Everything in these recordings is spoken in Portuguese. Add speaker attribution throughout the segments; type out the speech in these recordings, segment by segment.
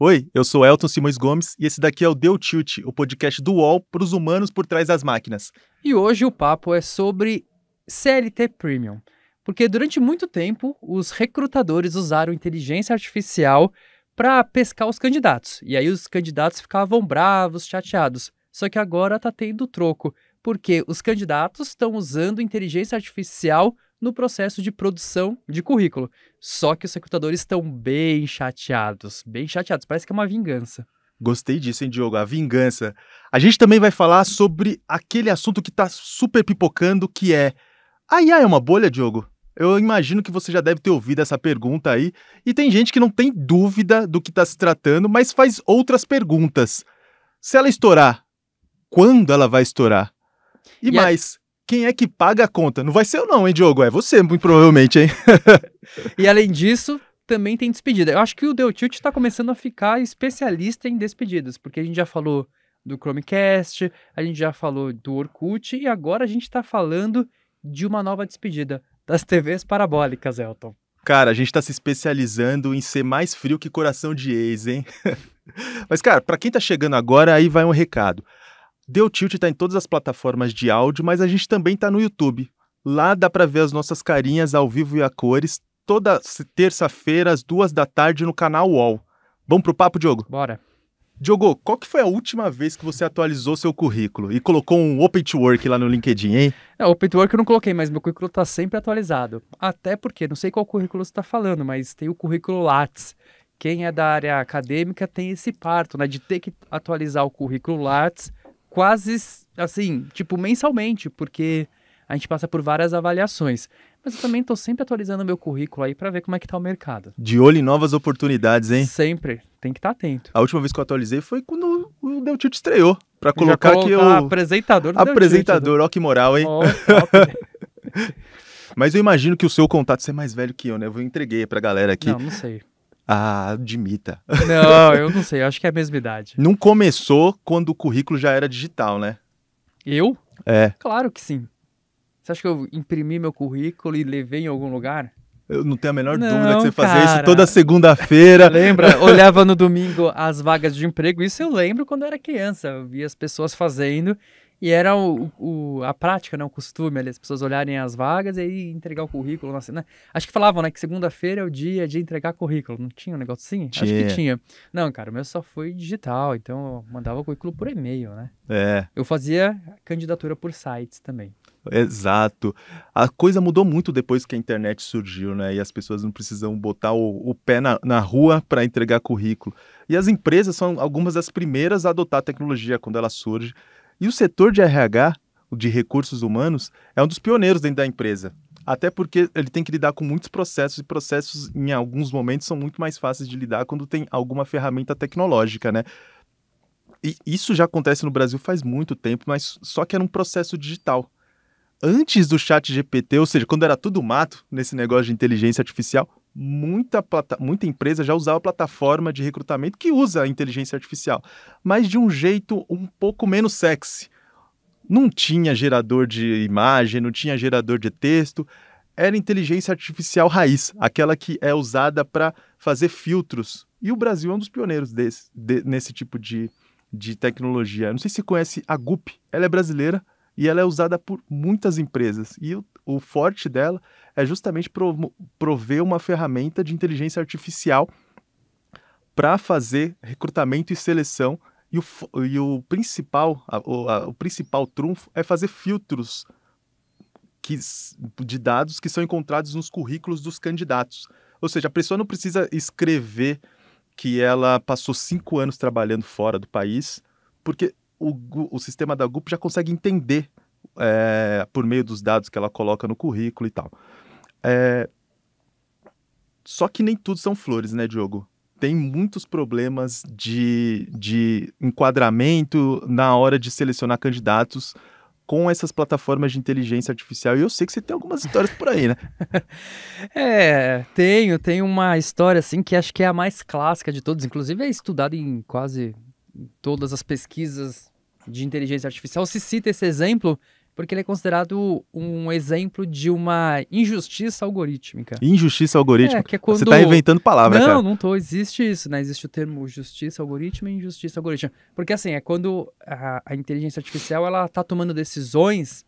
Speaker 1: Oi, eu sou Elton Simões Gomes e esse daqui é o Deu Tilt, o podcast do UOL para os humanos por trás das máquinas. E hoje o papo é sobre CLT Premium, porque
Speaker 2: durante muito tempo os recrutadores usaram inteligência artificial para pescar os candidatos, e aí os candidatos ficavam bravos, chateados. Só que agora tá tendo troco, porque os candidatos estão usando inteligência artificial no processo de produção de currículo. Só que os recrutadores estão bem chateados, bem chateados,
Speaker 1: parece que é uma vingança. Gostei disso, hein, Diogo? A vingança. A gente também vai falar sobre aquele assunto que está super pipocando, que é... A IA é uma bolha, Diogo? Eu imagino que você já deve ter ouvido essa pergunta aí, e tem gente que não tem dúvida do que está se tratando, mas faz outras perguntas. Se ela estourar, quando ela vai estourar? E, e mais, quem é que paga a conta? Não vai ser eu não, hein, Diogo? É você, muito provavelmente, hein? e além disso, também tem despedida. Eu acho que o Deltilt está começando a ficar
Speaker 2: especialista em despedidas, porque a gente já falou do Chromecast, a gente já falou do Orkut e agora a gente está falando de uma nova despedida das TVs parabólicas, Elton.
Speaker 1: Cara, a gente está se especializando em ser mais frio que coração de ex, hein? Mas, cara, para quem está chegando agora, aí vai um recado. Deu Tilt está em todas as plataformas de áudio, mas a gente também está no YouTube. Lá dá para ver as nossas carinhas ao vivo e a cores, toda terça-feira, às duas da tarde, no canal UOL. Vamos pro papo, Diogo? Bora. Diogo, qual que foi a última vez que você atualizou seu currículo e colocou um Open to Work lá no LinkedIn, hein? É, Open to Work eu não coloquei, mas meu currículo está sempre atualizado. Até
Speaker 2: porque, não sei qual currículo você está falando, mas tem o currículo Lattes. Quem é da área acadêmica tem esse parto, né? De ter que atualizar o currículo Lattes quase assim, tipo, mensalmente, porque a gente passa por várias avaliações. Mas eu também estou sempre atualizando meu currículo aí para ver como é que tá o mercado.
Speaker 1: De olho em novas oportunidades, hein? Sempre, tem que estar tá atento. A última vez que eu atualizei foi quando o Del Tito estreou, para colocar aqui o apresentador. Do apresentador, né? ó que moral, hein? Oh, Mas eu imagino que o seu contato você é mais velho que eu, né? Eu entreguei pra galera aqui. Não, não sei. Ah, admita. Não, eu
Speaker 2: não sei, eu acho que é a mesma idade.
Speaker 1: Não começou quando o currículo já era digital, né? Eu? É.
Speaker 2: Claro que sim. Você acha que eu imprimi meu currículo e levei em algum
Speaker 1: lugar? Eu não tenho a menor não, dúvida que você fazia isso toda segunda-feira. Lembra? Olhava no
Speaker 2: domingo as vagas de emprego. Isso eu lembro quando eu era criança. Eu via as pessoas fazendo e era o, o, a prática, né? O costume ali, as pessoas olharem as vagas e aí entregar o currículo. Nossa, né? Acho que falavam, né? Que segunda-feira é o dia de entregar currículo. Não tinha um negócio assim? Tinha. Acho que tinha. Não, cara, o meu só foi digital, então eu mandava o currículo por e-mail, né? É. Eu fazia candidatura por sites também.
Speaker 1: Exato. A coisa mudou muito depois que a internet surgiu, né? E as pessoas não precisam botar o, o pé na, na rua para entregar currículo. E as empresas são algumas das primeiras a adotar a tecnologia quando ela surge. E o setor de RH, de recursos humanos, é um dos pioneiros dentro da empresa. Até porque ele tem que lidar com muitos processos, e processos, em alguns momentos, são muito mais fáceis de lidar quando tem alguma ferramenta tecnológica, né? E isso já acontece no Brasil faz muito tempo, mas só que era um processo digital. Antes do chat GPT, ou seja, quando era tudo mato nesse negócio de inteligência artificial, muita, muita empresa já usava plataforma de recrutamento que usa a inteligência artificial, mas de um jeito um pouco menos sexy. Não tinha gerador de imagem, não tinha gerador de texto, era inteligência artificial raiz, aquela que é usada para fazer filtros. E o Brasil é um dos pioneiros desse, de, nesse tipo de, de tecnologia. não sei se você conhece a Gup, ela é brasileira e ela é usada por muitas empresas. E o, o forte dela é justamente prover uma ferramenta de inteligência artificial para fazer recrutamento e seleção. E o, e o principal, a, o principal trunfo é fazer filtros que, de dados que são encontrados nos currículos dos candidatos. Ou seja, a pessoa não precisa escrever que ela passou cinco anos trabalhando fora do país, porque o, o sistema da GUP já consegue entender é, por meio dos dados que ela coloca no currículo e tal. É... Só que nem tudo são flores, né, Diogo? Tem muitos problemas de, de enquadramento na hora de selecionar candidatos com essas plataformas de inteligência artificial. E eu sei que você tem algumas histórias por aí, né?
Speaker 2: é, tenho. Tem uma história, assim, que acho que é a mais clássica de todos. Inclusive, é estudada em quase todas as pesquisas de inteligência artificial. Se cita esse exemplo porque ele é considerado um exemplo de uma injustiça algorítmica.
Speaker 1: Injustiça algorítmica? É, que é quando... Você está inventando palavras, Não, cara.
Speaker 2: não estou. Existe isso, né? Existe o termo justiça algorítmica e injustiça algorítmica. Porque, assim, é quando a, a inteligência artificial, ela está tomando decisões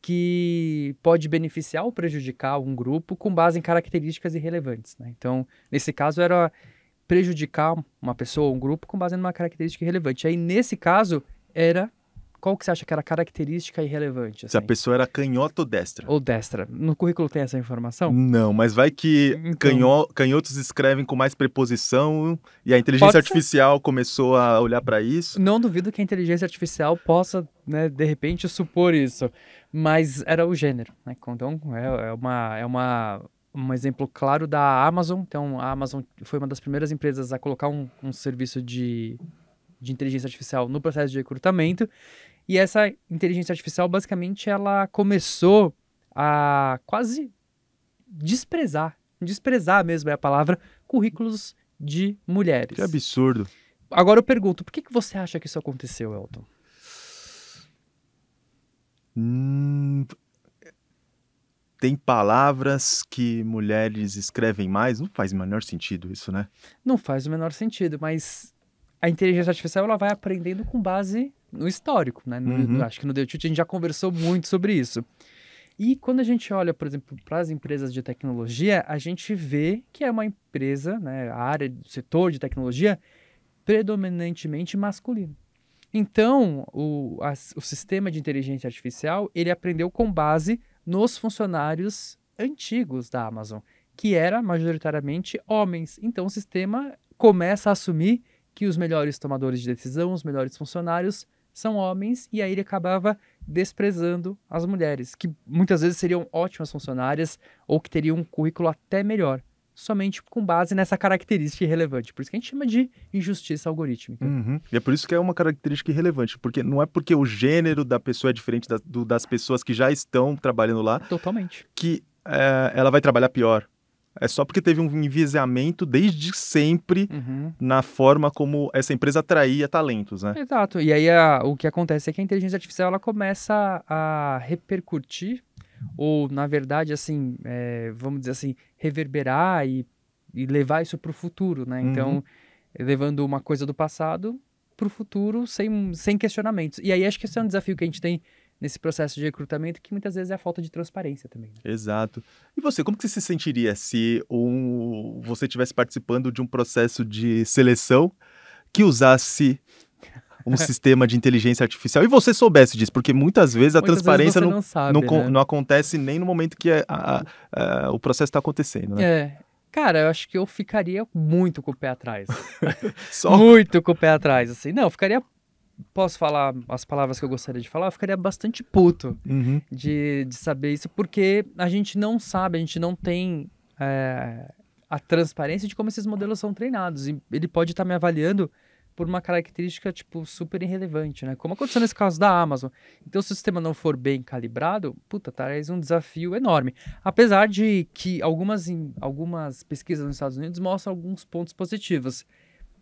Speaker 2: que pode beneficiar ou prejudicar um grupo com base em características irrelevantes, né? Então, nesse caso, era prejudicar uma pessoa ou um grupo com base em uma característica irrelevante. Aí, nesse caso, era qual que você acha que era característica e relevante?
Speaker 1: Assim? Se a assim? pessoa era canhota ou destra. Ou destra. No currículo tem essa
Speaker 2: informação? Não,
Speaker 1: mas vai que então... canho... canhotos escrevem com mais preposição e a inteligência artificial começou a olhar para isso.
Speaker 2: Não duvido que a inteligência artificial possa, né, de repente, supor isso. Mas era o gênero, né? Então é, é, uma. É uma... Um exemplo claro da Amazon. Então, a Amazon foi uma das primeiras empresas a colocar um, um serviço de de inteligência artificial no processo de recrutamento. E essa inteligência artificial, basicamente, ela começou a quase desprezar, desprezar mesmo é a palavra, currículos de mulheres. Que absurdo. Agora eu pergunto, por que, que você acha que isso aconteceu, Elton?
Speaker 1: Hum, tem palavras que mulheres escrevem mais? Não faz o menor sentido isso, né?
Speaker 2: Não faz o menor sentido, mas a inteligência artificial ela vai aprendendo com base no histórico, né? uhum. Acho que no The Tilt a gente já conversou muito sobre isso. E quando a gente olha, por exemplo, para as empresas de tecnologia, a gente vê que é uma empresa, né, a área do setor de tecnologia predominantemente masculino Então, o, a, o sistema de inteligência artificial, ele aprendeu com base nos funcionários antigos da Amazon, que era majoritariamente homens. Então, o sistema começa a assumir que os melhores tomadores de decisão, os melhores funcionários são homens, e aí ele acabava desprezando as mulheres, que muitas vezes seriam ótimas funcionárias ou que teriam um currículo até melhor, somente com base nessa característica irrelevante. Por isso que a gente chama de injustiça algorítmica.
Speaker 1: Uhum. E é por isso que é uma característica irrelevante, porque não é porque o gênero da pessoa é diferente da, do, das pessoas que já estão trabalhando lá. Totalmente. Que é, ela vai trabalhar pior é só porque teve um enviesamento desde sempre uhum. na forma como essa empresa atraía talentos, né?
Speaker 2: Exato. E aí a, o que acontece é que a inteligência artificial ela começa a repercutir, ou na verdade, assim, é, vamos dizer assim, reverberar e, e levar isso para o futuro, né? Uhum. Então, uhum. levando uma coisa do passado para o futuro sem, sem questionamentos. E aí acho que esse é um desafio que a gente tem nesse processo de recrutamento, que muitas vezes é a falta de transparência também.
Speaker 1: Né? Exato. E você, como que você se sentiria se um, você estivesse participando de um processo de seleção que usasse um sistema de inteligência artificial e você soubesse disso, porque muitas vezes a muitas transparência vezes não, não, sabe, não, né? não, acontece nem no momento que a, a, a, o processo está acontecendo. Né?
Speaker 2: É. Cara, eu acho que eu ficaria muito com o pé atrás. Só... Muito com o pé atrás, assim. Não, eu ficaria posso falar as palavras que eu gostaria de falar, eu ficaria bastante puto uhum. de, de saber isso, porque a gente não sabe, a gente não tem é, a transparência de como esses modelos são treinados. E ele pode estar tá me avaliando por uma característica, tipo, super irrelevante, né? Como aconteceu nesse caso da Amazon. Então, se o sistema não for bem calibrado, puta, traz um desafio enorme. Apesar de que algumas, algumas pesquisas nos Estados Unidos mostram alguns pontos positivos.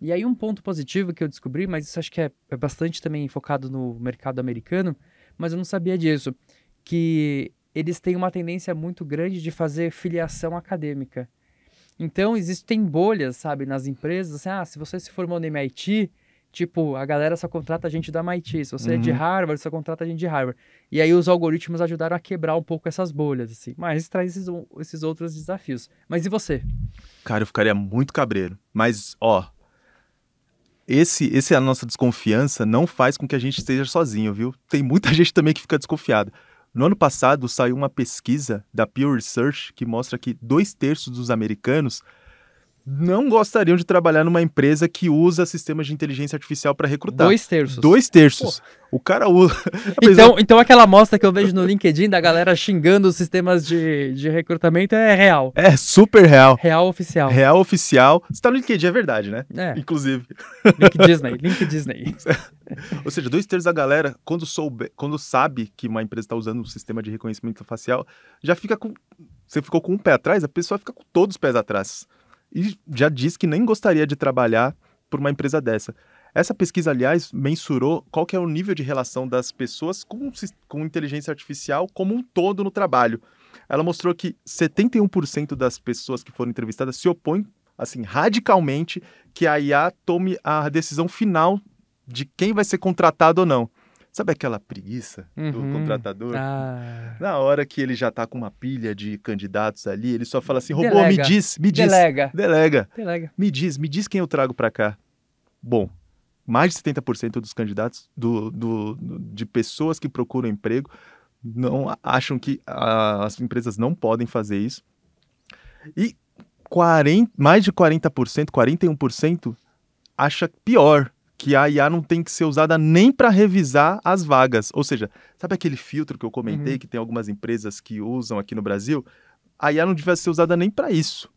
Speaker 2: E aí um ponto positivo que eu descobri, mas isso acho que é, é bastante também focado no mercado americano, mas eu não sabia disso, que eles têm uma tendência muito grande de fazer filiação acadêmica. Então, existem bolhas, sabe, nas empresas, assim, ah, se você se formou no MIT, tipo, a galera só contrata a gente da MIT, se você uhum. é de uhum. Harvard, só contrata a gente de Harvard. E aí os algoritmos ajudaram a quebrar um pouco essas bolhas, assim, mas traz esses, esses outros desafios. Mas e você?
Speaker 1: Cara, eu ficaria muito cabreiro, mas, ó, esse, esse é a nossa desconfiança não faz com que a gente esteja sozinho, viu? Tem muita gente também que fica desconfiada. No ano passado saiu uma pesquisa da Pew Research que mostra que dois terços dos americanos não gostariam de trabalhar numa empresa que usa sistemas de inteligência artificial para recrutar. Dois terços. Dois terços. O cara usa. então,
Speaker 2: então, aquela amostra que eu vejo no LinkedIn da galera xingando os sistemas de, de recrutamento é real.
Speaker 1: É super real. Real oficial. Real oficial. Você está no LinkedIn, é verdade, né? É. Inclusive. Link Disney. Link Disney. Ou seja, dois terços da galera, quando, soube, quando sabe que uma empresa está usando um sistema de reconhecimento facial, já fica com. Você ficou com um pé atrás, a pessoa fica com todos os pés atrás e já diz que nem gostaria de trabalhar por uma empresa dessa. Essa pesquisa, aliás, mensurou qual que é o nível de relação das pessoas com, com inteligência artificial como um todo no trabalho. Ela mostrou que 71% das pessoas que foram entrevistadas se opõem, assim, radicalmente, que a IA tome a decisão final de quem vai ser contratado ou não. Sabe aquela preguiça uhum. do contratador? Ah. Na hora que ele já está com uma pilha de candidatos ali, ele só fala assim: robô, delega. me diz, me diz. Delega. Delega. Delega. Me diz, me diz quem eu trago para cá. Bom, mais de 70% dos candidatos, do, do, de pessoas que procuram emprego, não acham que a, as empresas não podem fazer isso. E 40, mais de 40%, 41% acha pior que a IA não tem que ser usada nem para revisar as vagas. Ou seja, sabe aquele filtro que eu comentei uhum. que tem algumas empresas que usam aqui no Brasil? A IA não devia ser usada nem para isso.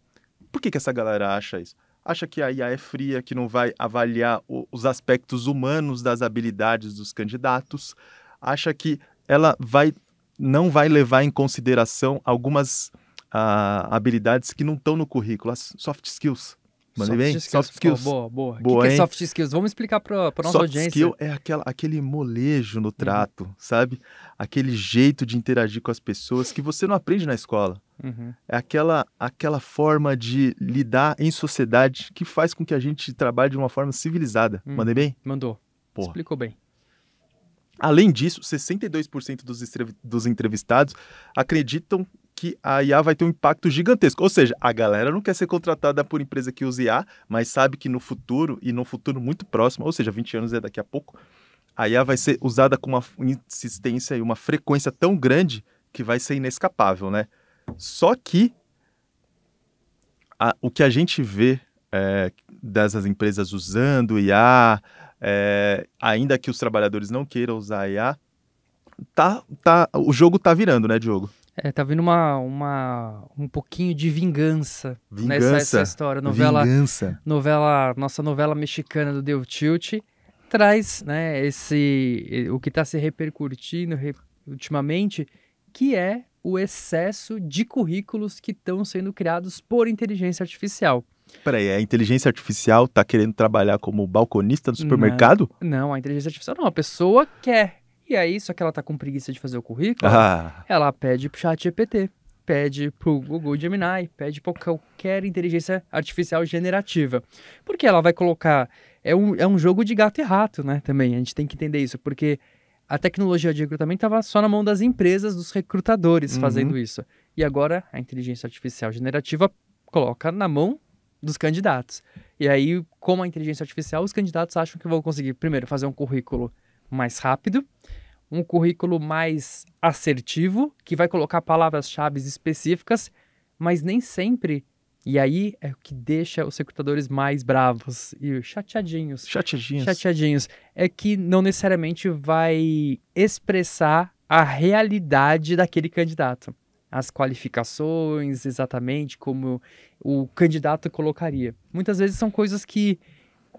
Speaker 1: Por que, que essa galera acha isso? Acha que a IA é fria, que não vai avaliar o, os aspectos humanos das habilidades dos candidatos. Acha que ela vai não vai levar em consideração algumas ah, habilidades que não estão no currículo, as soft skills. Mandei soft bem? Skills. Soft skills. Oh, boa, boa. boa o que, que, é soft
Speaker 2: skills? Vamos explicar para nossa soft audiência. Soft skill
Speaker 1: é aquela, aquele molejo no uhum. trato, uhum. sabe? Aquele jeito de interagir com as pessoas que você não aprende na escola. Uhum. É aquela, aquela forma de lidar em sociedade que faz com que a gente trabalhe de uma forma civilizada. Uhum. Mandei bem? Mandou. Porra. Explicou bem. Além disso, 62% dos, dos entrevistados acreditam que a IA vai ter um impacto gigantesco. Ou seja, a galera não quer ser contratada por empresa que use IA, mas sabe que no futuro, e no futuro muito próximo, ou seja, 20 anos é daqui a pouco, a IA vai ser usada com uma insistência e uma frequência tão grande que vai ser inescapável, né? Só que a, o que a gente vê é, dessas empresas usando IA, é, ainda que os trabalhadores não queiram usar IA, tá, tá, o jogo tá virando, né, Diogo?
Speaker 2: É, tá vindo uma, uma, um pouquinho de vingança, né? vingança. nessa história. Novela, vingança. novela, nossa novela mexicana do Deu Tilt traz, né, esse o que está se repercutindo re, ultimamente, que é o excesso de currículos que estão sendo criados por inteligência artificial.
Speaker 1: Peraí, a inteligência artificial está querendo trabalhar como balconista do supermercado? Não, não, a inteligência artificial
Speaker 2: não, a pessoa quer e aí, só que ela tá com preguiça de fazer o currículo, ah. ela pede pro chat GPT, pede pro Google Gemini, pede pra qualquer inteligência artificial generativa. Porque ela vai colocar... É um, é um jogo de gato e rato, né, também. A gente tem que entender isso, porque a tecnologia de recrutamento estava só na mão das empresas, dos recrutadores uhum. fazendo isso. E agora a inteligência artificial generativa coloca na mão dos candidatos. E aí, com a inteligência artificial, os candidatos acham que vão conseguir, primeiro, fazer um currículo mais rápido, um currículo mais assertivo, que vai colocar palavras-chave específicas, mas nem sempre. E aí é o que deixa os recrutadores mais bravos e chateadinhos. Chateadinhos. Chateadinhos. É que não necessariamente vai expressar a realidade daquele candidato. As qualificações, exatamente como o candidato colocaria. Muitas vezes são coisas que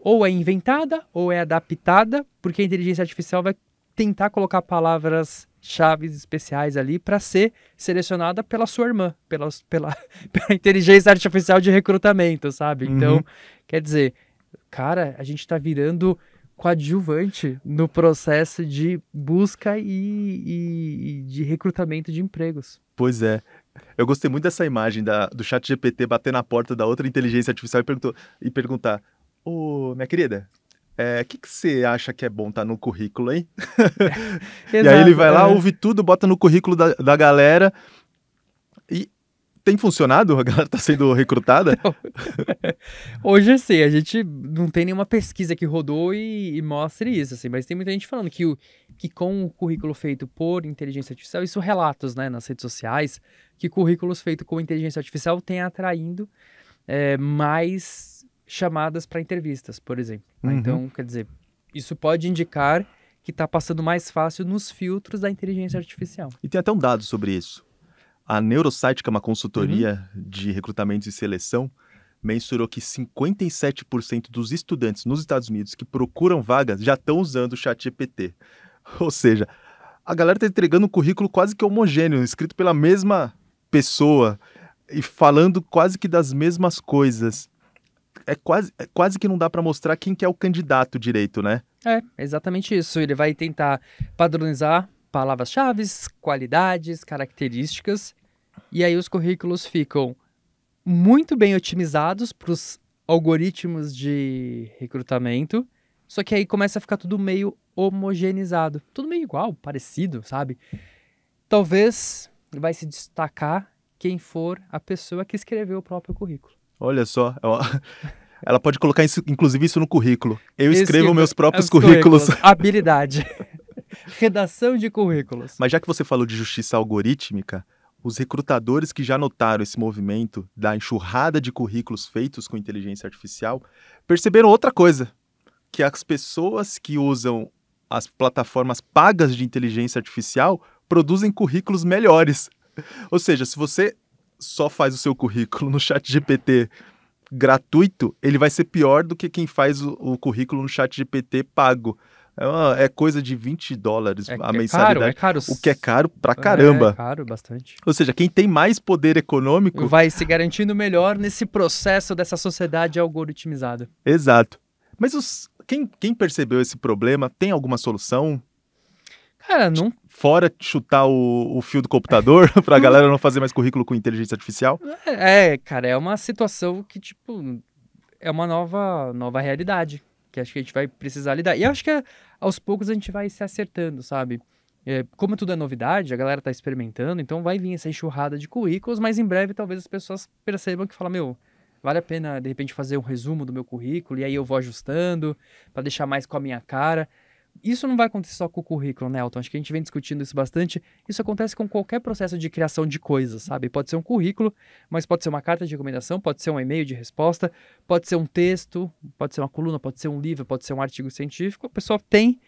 Speaker 2: ou é inventada ou é adaptada, porque a inteligência artificial vai tentar colocar palavras chaves especiais ali para ser selecionada pela sua irmã, pela, pela, pela inteligência artificial de recrutamento, sabe? Uhum. Então, uhum. quer dizer, cara, a gente está virando coadjuvante no processo de busca e, e, e, de recrutamento de empregos.
Speaker 1: Pois é. Eu gostei muito dessa imagem da, do chat GPT bater na porta da outra inteligência artificial e, e perguntar: Ô, minha querida, o é, que, que você acha que é bom estar tá no currículo, hein? É, e aí ele vai lá, é. ouve tudo, bota no currículo da, da galera. E tem funcionado? A galera está sendo recrutada?
Speaker 2: Hoje, assim, a gente não tem nenhuma pesquisa que rodou e, e mostre isso, assim, mas tem muita gente falando que, o, que com o currículo feito por inteligência artificial, isso relatos, né, nas redes sociais, que currículos feitos com inteligência artificial tem atraindo é, mais chamadas para entrevistas, por exemplo. Tá? Uhum. Então, quer dizer, isso pode indicar que está passando mais fácil nos filtros da inteligência artificial.
Speaker 1: E tem até um dado sobre isso. A Neurosite, que é uma consultoria uhum. de recrutamento e seleção, mensurou que 57% dos estudantes nos Estados Unidos que procuram vagas já estão usando o ChatGPT. Ou seja, a galera está entregando um currículo quase que homogêneo, escrito pela mesma pessoa e falando quase que das mesmas coisas é quase, é quase que não dá para mostrar quem que é o candidato direito, né?
Speaker 2: É, exatamente isso. Ele vai tentar padronizar palavras-chave, qualidades, características, e aí os currículos ficam muito bem otimizados para os algoritmos de recrutamento, só que aí começa a ficar tudo meio homogeneizado, tudo meio igual, parecido, sabe? Talvez vai se destacar quem for a pessoa que escreveu o próprio currículo.
Speaker 1: Olha só. Ela pode colocar, isso, inclusive, isso no currículo. Eu Esse escrevo meus próprios currículos. currículos.
Speaker 2: Habilidade. Redação de currículos.
Speaker 1: Mas já que você falou de justiça algorítmica, os recrutadores que já notaram esse movimento da enxurrada de currículos feitos com inteligência artificial perceberam outra coisa: que as pessoas que usam as plataformas pagas de inteligência artificial produzem currículos melhores. Ou seja, se você só faz o seu currículo no chat GPT gratuito, ele vai ser pior do que quem faz o, o currículo no chat GPT pago. É, uma, é, coisa de 20 dólares é, a mensalidade. É caro, é caro. O que é caro pra é, caramba. É caro, bastante. Ou seja, quem tem mais poder econômico... Vai se
Speaker 2: garantindo melhor nesse processo dessa sociedade algoritmizada.
Speaker 1: Exato. Mas os, quem, quem percebeu esse problema tem alguma solução? Cara, não fora chutar o, o fio do computador para a galera não fazer mais currículo com inteligência artificial?
Speaker 2: É, cara, é uma situação que, tipo, é uma nova, nova realidade que acho que a gente vai precisar lidar. E acho que é, aos poucos a gente vai se acertando, sabe? É, como tudo é novidade, a galera está experimentando, então vai vir essa enxurrada de currículos, mas em breve talvez as pessoas percebam que falam, meu, vale a pena de repente fazer um resumo do meu currículo e aí eu vou ajustando para deixar mais com a minha cara isso não vai acontecer só com o currículo, né, Elton? Acho que a gente vem discutindo isso bastante. Isso acontece com qualquer processo de criação de coisas, sabe? Pode ser um currículo, mas pode ser uma carta de recomendação, pode ser um e-mail de resposta, pode ser um texto, pode ser uma coluna, pode ser um livro, pode ser um artigo científico. A pessoa tem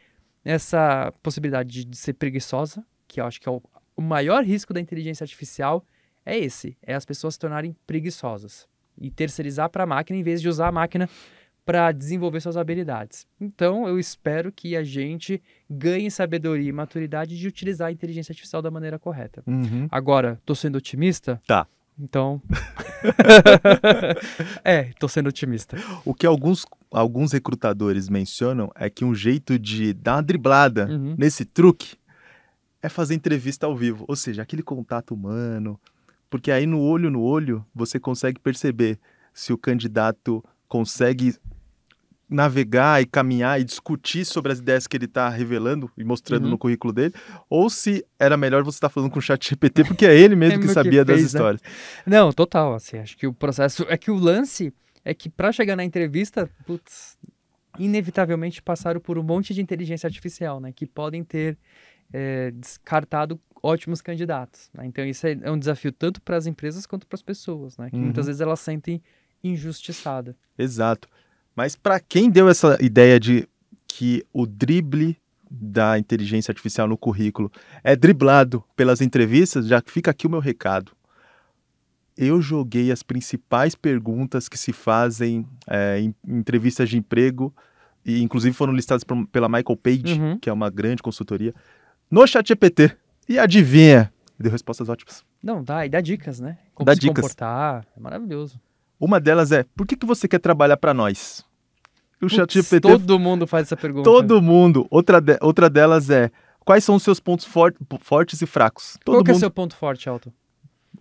Speaker 2: essa possibilidade de, ser preguiçosa, que eu acho que é o, o maior risco da inteligência artificial é esse, é as pessoas se tornarem preguiçosas e terceirizar para a máquina em vez de usar a máquina para desenvolver suas habilidades. Então, eu espero que a gente ganhe sabedoria e maturidade de utilizar a inteligência artificial da maneira correta. Uhum. Agora, estou sendo otimista? Tá. Então.
Speaker 1: é, estou sendo otimista. O que alguns, alguns recrutadores mencionam é que um jeito de dar uma driblada uhum. nesse truque é fazer entrevista ao vivo, ou seja, aquele contato humano, porque aí no olho no olho você consegue perceber se o candidato consegue navegar e caminhar e discutir sobre as ideias que ele está revelando e mostrando uhum. no currículo dele, ou se era melhor você estar tá falando com o chat GPT, porque é ele mesmo é que sabia que fez, das né? histórias.
Speaker 2: Né? Não, total, assim, acho que o processo, é que o lance é que para chegar na entrevista, putz, inevitavelmente passaram por um monte de inteligência artificial, né, que podem ter é, descartado ótimos candidatos. Né? Então isso é, é um desafio tanto para as empresas quanto para as pessoas, né, que uhum. muitas vezes elas sentem injustiçada.
Speaker 1: Exato. Mas para quem deu essa ideia de que o drible da inteligência artificial no currículo é driblado pelas entrevistas, já fica aqui o meu recado. Eu joguei as principais perguntas que se fazem é, em entrevistas de emprego, e inclusive foram listadas por, pela Michael Page, uhum. que é uma grande consultoria, no ChatGPT. E adivinha? Deu respostas ótimas.
Speaker 2: Não, dá, e dá dicas, né? Como dá se dicas.
Speaker 1: comportar.
Speaker 2: É maravilhoso.
Speaker 1: Uma delas é: por que, que você quer trabalhar para nós? o ChatGPT. Todo
Speaker 2: mundo faz essa pergunta.
Speaker 1: Todo mundo. Outra, de, outra delas é: quais são os seus pontos for, fortes e fracos? Todo Qual mundo... é o seu
Speaker 2: ponto forte, Alto?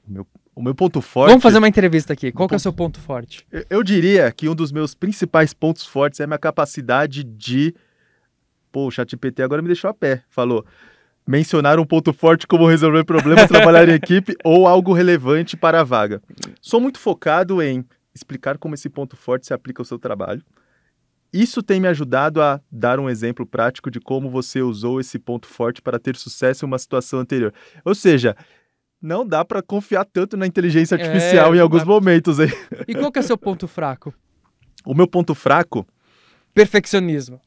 Speaker 1: O meu, o meu ponto forte. Vamos fazer uma entrevista aqui. Qual ponto... é o seu ponto forte? Eu, eu diria que um dos meus principais pontos fortes é a minha capacidade de. Pô, o ChatGPT agora me deixou a pé. Falou mencionar um ponto forte como resolver problemas, trabalhar em equipe ou algo relevante para a vaga. Sou muito focado em explicar como esse ponto forte se aplica ao seu trabalho, isso tem me ajudado a dar um exemplo prático de como você usou esse ponto forte para ter sucesso em uma situação anterior. Ou seja, não dá para confiar tanto na inteligência é, artificial é, em alguns mas... momentos. Hein? E qual que é o seu ponto fraco? O meu ponto fraco? Perfeccionismo.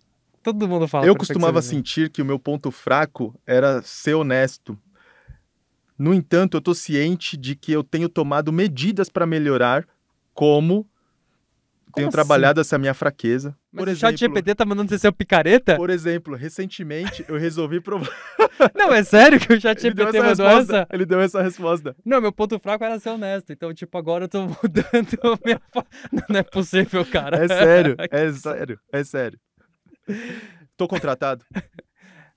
Speaker 2: Todo mundo fala. Eu costumava
Speaker 1: sentir que o meu ponto fraco era ser honesto. No entanto, eu estou ciente de que eu tenho tomado medidas para melhorar, como tenho assim? trabalhado essa minha fraqueza. Mas por o chat GPT tá mandando você ser o picareta? Por exemplo, recentemente eu resolvi provar. não, é sério que o chat GPT mandou resposta. essa? Ele deu essa resposta. Não, meu ponto fraco era ser honesto. Então, tipo, agora eu tô
Speaker 2: mudando
Speaker 1: minha. não, não é possível, cara. É sério, é sério, é sério. Tô contratado.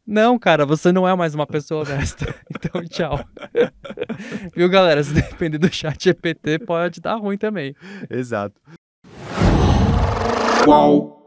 Speaker 2: Não, cara, você não é mais uma pessoa honesta. Então, tchau. Viu, galera? Se depender do chat GPT, pode dar ruim também. Exato qual.